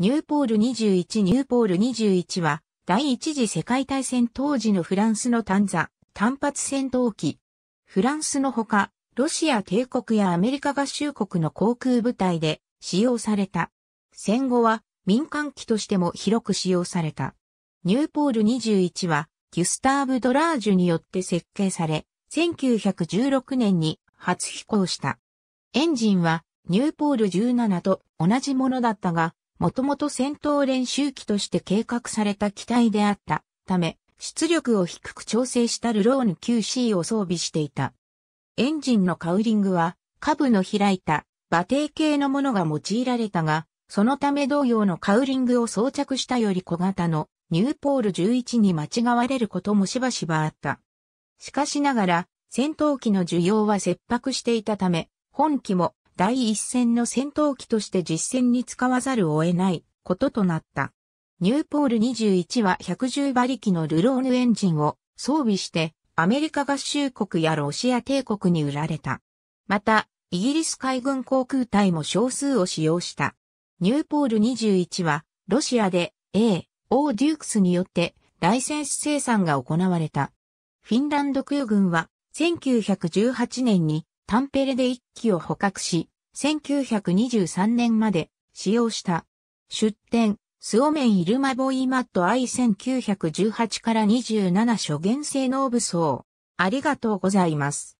ニューポール21ニューポール21は、第一次世界大戦当時のフランスの短座、単発戦闘機。フランスのほか、ロシア帝国やアメリカ合衆国の航空部隊で使用された。戦後は民間機としても広く使用された。ニューポール21は、ギュスターブ・ドラージュによって設計され、1916年に初飛行した。エンジンはニューポール17と同じものだったが、もともと戦闘練習機として計画された機体であったため、出力を低く調整したルローヌ QC を装備していた。エンジンのカウリングは、下部の開いた馬蹄形のものが用いられたが、そのため同様のカウリングを装着したより小型のニューポール11に間違われることもしばしばあった。しかしながら、戦闘機の需要は切迫していたため、本機も第一線の戦闘機として実戦に使わざるを得ないこととなった。ニューポール21は110馬力のルローヌエンジンを装備してアメリカ合衆国やロシア帝国に売られた。また、イギリス海軍航空隊も少数を使用した。ニューポール21はロシアで A、O デュークスによってライセンス生産が行われた。フィンランド空軍は1918年にタンペレで1機を捕獲し、1923年まで使用した。出展、スオメンイルマボイマット I1918 から27初現性能武装。ありがとうございます。